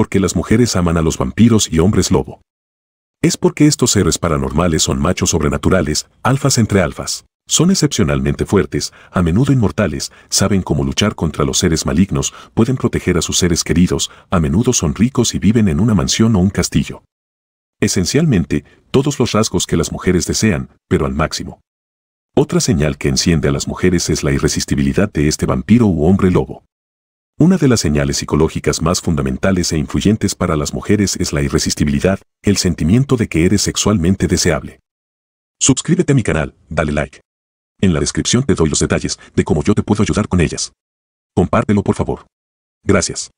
porque las mujeres aman a los vampiros y hombres lobo. Es porque estos seres paranormales son machos sobrenaturales, alfas entre alfas. Son excepcionalmente fuertes, a menudo inmortales, saben cómo luchar contra los seres malignos, pueden proteger a sus seres queridos, a menudo son ricos y viven en una mansión o un castillo. Esencialmente, todos los rasgos que las mujeres desean, pero al máximo. Otra señal que enciende a las mujeres es la irresistibilidad de este vampiro u hombre lobo. Una de las señales psicológicas más fundamentales e influyentes para las mujeres es la irresistibilidad, el sentimiento de que eres sexualmente deseable. Suscríbete a mi canal, dale like. En la descripción te doy los detalles de cómo yo te puedo ayudar con ellas. Compártelo por favor. Gracias.